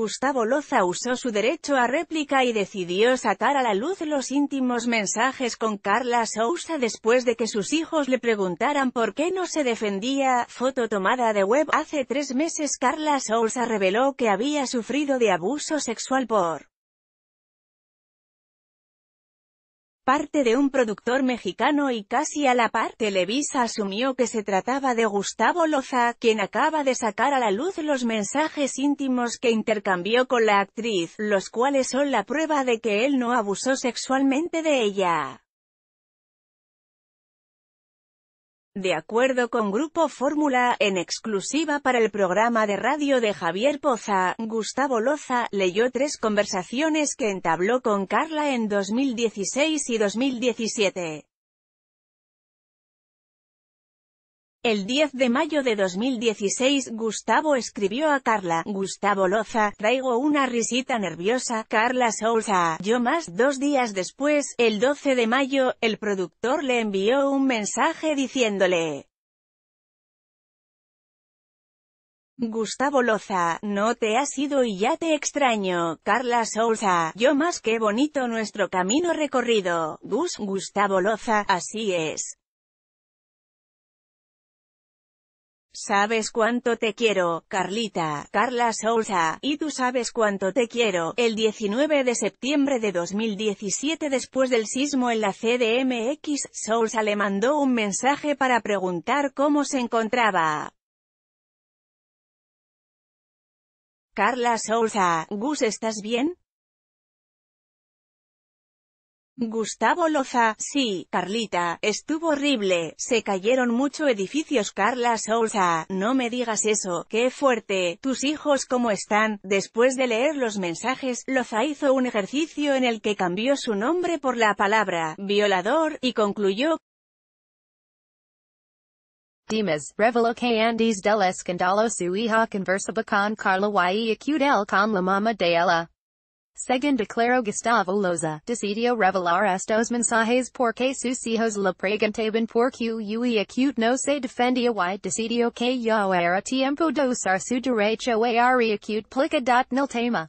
Gustavo Loza usó su derecho a réplica y decidió sacar a la luz los íntimos mensajes con Carla Sousa después de que sus hijos le preguntaran por qué no se defendía. Foto tomada de web hace tres meses Carla Sousa reveló que había sufrido de abuso sexual por parte de un productor mexicano y casi a la par, Televisa asumió que se trataba de Gustavo Loza, quien acaba de sacar a la luz los mensajes íntimos que intercambió con la actriz, los cuales son la prueba de que él no abusó sexualmente de ella. de acuerdo con Grupo Fórmula, en exclusiva para el programa de radio de Javier Poza, Gustavo Loza leyó tres conversaciones que entabló con Carla en 2016 y 2017. El 10 de mayo de 2016 Gustavo escribió a Carla, Gustavo Loza, traigo una risita nerviosa, Carla Souza. yo más. Dos días después, el 12 de mayo, el productor le envió un mensaje diciéndole, Gustavo Loza, no te has ido y ya te extraño, Carla Souza, yo más que bonito nuestro camino recorrido, Gus, Gustavo Loza, así es. Sabes cuánto te quiero, Carlita, Carla Sousa, y tú sabes cuánto te quiero. El 19 de septiembre de 2017 después del sismo en la CDMX, Sousa le mandó un mensaje para preguntar cómo se encontraba. Carla Sousa, Gus ¿estás bien? Gustavo Loza, sí, Carlita, estuvo horrible, se cayeron mucho edificios Carla Souza, no me digas eso, qué fuerte, tus hijos cómo están, después de leer los mensajes, Loza hizo un ejercicio en el que cambió su nombre por la palabra, violador, y concluyó Dimas, que con Carla con la de Según declaró Gustavo Loza, decidió revelar estos mensajes porque sus hijos le preguntaban por qué acute no se defendía y decidió que ya era tiempo de usar su derecho a reacute en el tema.